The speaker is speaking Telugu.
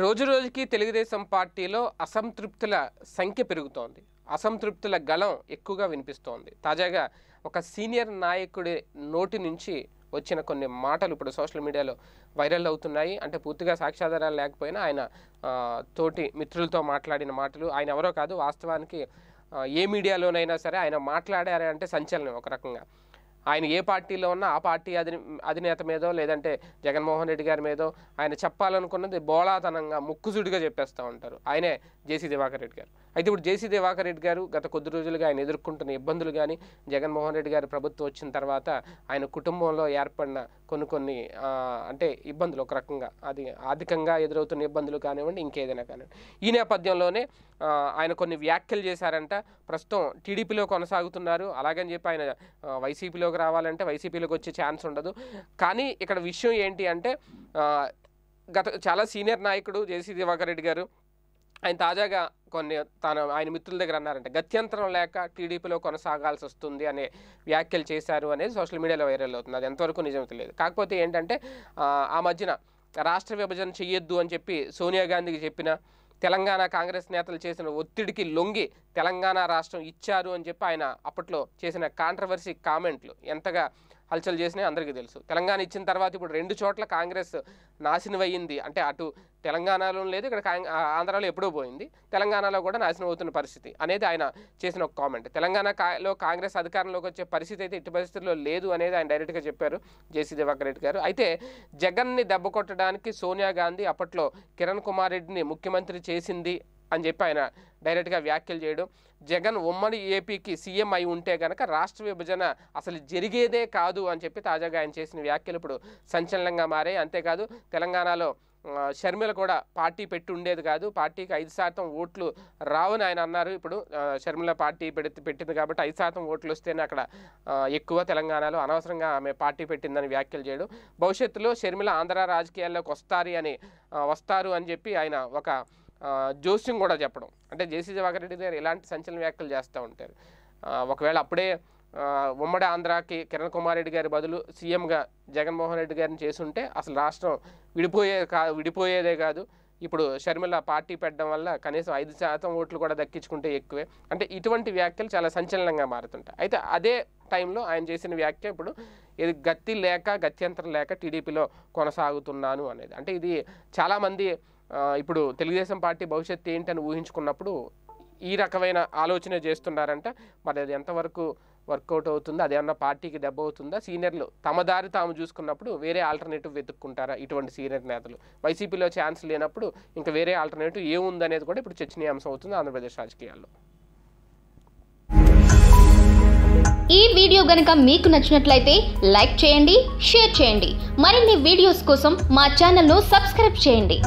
రోజు రోజుకి తెలుగుదేశం పార్టీలో అసంతృప్తుల సంఖ్య పెరుగుతోంది అసంతృప్తుల గలం ఎక్కువగా వినిపిస్తోంది తాజాగా ఒక సీనియర్ నాయకుడి నోటి నుంచి వచ్చిన కొన్ని మాటలు ఇప్పుడు సోషల్ మీడియాలో వైరల్ అవుతున్నాయి అంటే పూర్తిగా సాక్ష్యాధారాలు లేకపోయినా ఆయన తోటి మిత్రులతో మాట్లాడిన మాటలు ఆయన ఎవరో కాదు వాస్తవానికి ఏ మీడియాలోనైనా సరే ఆయన మాట్లాడారంటే సంచలనం ఒక రకంగా ఆయన ఏ పార్టీలో ఉన్నా ఆ పార్టీ అధి అధినేత మీదో లేదంటే జగన్మోహన్ రెడ్డి గారి మీదో ఆయన చెప్పాలనుకున్నది బోళాతనంగా ముక్కుసుడిగా చెప్పేస్తూ ఉంటారు ఆయనే జేసీ దివాకర్ రెడ్డి గారు అయితే ఇప్పుడు జేసీ దివాకర్ రెడ్డి గారు గత కొద్ది రోజులుగా ఆయన ఎదుర్కొంటున్న ఇబ్బందులు కానీ జగన్మోహన్ రెడ్డి గారి ప్రభుత్వం వచ్చిన తర్వాత ఆయన కుటుంబంలో ఏర్పడిన కొన్ని కొన్ని అంటే ఇబ్బందులు ఒక రకంగా అది ఆర్థికంగా ఎదురవుతున్న ఇబ్బందులు కానివ్వండి ఇంకేదైనా కానివ్వండి ఈ నేపథ్యంలోనే ఆయన కొన్ని వ్యాఖ్యలు చేశారంట ప్రస్తుతం టీడీపీలో కొనసాగుతున్నారు అలాగని చెప్పి ఆయన వైసీపీలో అధికారంలోకి రావాలంటే వైసీపీలోకి వచ్చే ఛాన్స్ ఉండదు కానీ ఇక్కడ విషయం ఏంటి అంటే గత చాలా సీనియర్ నాయకుడు జేసీ దివాకర్ రెడ్డి గారు ఆయన తాజాగా కొన్ని తన ఆయన మిత్రుల దగ్గర అన్నారంటే గత్యంతరం లేక టీడీపీలో కొనసాగాల్సి వస్తుంది అనే వ్యాఖ్యలు చేశారు అనేది సోషల్ మీడియాలో వైరల్ అవుతుంది అది ఎంతవరకు నిజం తెలియదు కాకపోతే ఏంటంటే ఆ మధ్యన రాష్ట్ర విభజన చేయొద్దు అని చెప్పి సోనియా గాంధీకి చెప్పిన తెలంగాణ కాంగ్రెస్ నేతలు చేసిన ఒత్తిడికి లొంగి తెలంగాణ రాష్ట్రం ఇచ్చారు అని చెప్పి ఆయన అప్పట్లో చేసిన కాంట్రవర్సీ కామెంట్లు ఎంతగా హల్చల్ చేసినాయి అందరికీ తెలుసు తెలంగాణ ఇచ్చిన తర్వాత ఇప్పుడు రెండు చోట్ల కాంగ్రెస్ నాశనం అయ్యింది అంటే అటు తెలంగాణలో లేదు ఇక్కడ ఆంధ్రాలో ఎప్పుడో పోయింది తెలంగాణలో కూడా నాశనం అవుతున్న పరిస్థితి అనేది ఆయన చేసిన ఒక కామెంట్ తెలంగాణలో కాంగ్రెస్ అధికారంలోకి వచ్చే పరిస్థితి అయితే ఇటు పరిస్థితుల్లో లేదు అనేది ఆయన డైరెక్ట్గా చెప్పారు జేసీ దివాకర్ రెడ్డి గారు అయితే జగన్ని దెబ్బ కొట్టడానికి సోనియా గాంధీ అప్పట్లో కిరణ్ కుమార్ రెడ్డిని ముఖ్యమంత్రి చేసింది అని చెప్పి ఆయన డైరెక్ట్గా వ్యాఖ్యలు చేయడం జగన్ ఉమ్మడి ఏపీకి సీఎం అయి ఉంటే కనుక రాష్ట్ర విభజన అసలు జరిగేదే కాదు అని చెప్పి తాజాగా ఆయన చేసిన వ్యాఖ్యలు ఇప్పుడు సంచలనంగా మారాయి అంతేకాదు తెలంగాణలో షర్మిల కూడా పార్టీ పెట్టి ఉండేది కాదు పార్టీకి ఐదు శాతం ఓట్లు రావని ఆయన అన్నారు ఇప్పుడు షర్మిల పార్టీ పెడితే పెట్టింది కాబట్టి ఐదు శాతం ఓట్లు వస్తేనే అక్కడ ఎక్కువ తెలంగాణలో అనవసరంగా ఆమె పార్టీ పెట్టిందని వ్యాఖ్యలు చేయడం భవిష్యత్తులో షర్మిల ఆంధ్ర రాజకీయాల్లోకి వస్తారు అని వస్తారు అని చెప్పి ఆయన ఒక జోస్యం కూడా చెప్పడం అంటే జేసీ జవాకర్ రెడ్డి గారు ఎలాంటి సంచలన వ్యాఖ్యలు చేస్తూ ఉంటారు ఒకవేళ అప్పుడే ఉమ్మడి ఆంధ్రాకి కిరణ్ కుమార్ రెడ్డి గారి బదులు సీఎంగా జగన్మోహన్ రెడ్డి గారిని ఉంటే అసలు రాష్ట్రం విడిపోయే కా విడిపోయేదే కాదు ఇప్పుడు షర్మిల పార్టీ పెట్టడం వల్ల కనీసం ఐదు శాతం ఓట్లు కూడా దక్కించుకుంటే ఎక్కువే అంటే ఇటువంటి వ్యాఖ్యలు చాలా సంచలనంగా మారుతుంటాయి అయితే అదే టైంలో ఆయన చేసిన వ్యాఖ్య ఇప్పుడు ఇది గత్తి లేక గత్యంతరం లేక టీడీపీలో కొనసాగుతున్నాను అనేది అంటే ఇది చాలామంది ఇప్పుడు తెలుగుదేశం పార్టీ భవిష్యత్తు ఏంటని ఊహించుకున్నప్పుడు ఈ రకమైన ఆలోచన చేస్తున్నారంట మరి అది ఎంతవరకు వర్కౌట్ అవుతుందో అది ఏమన్నా పార్టీకి దెబ్బ అవుతుందా సీనియర్లు తమ దారి తాము చూసుకున్నప్పుడు వేరే ఆల్టర్నేటివ్ వెతుక్కుంటారా ఇటువంటి సీనియర్ నేతలు వైసీపీలో ఛాన్స్ లేనప్పుడు ఇంకా వేరే ఆల్టర్నేటివ్ ఏముందనేది కూడా ఇప్పుడు చర్చనీయాంశం అవుతుంది ఆంధ్రప్రదేశ్ రాజకీయాల్లో ఈ వీడియో గనక మీకు నచ్చినట్లయితే లైక్ చేయండి షేర్ చేయండి మరిన్ని వీడియోస్ కోసం మా ఛానల్ను సబ్స్క్రైబ్ చేయండి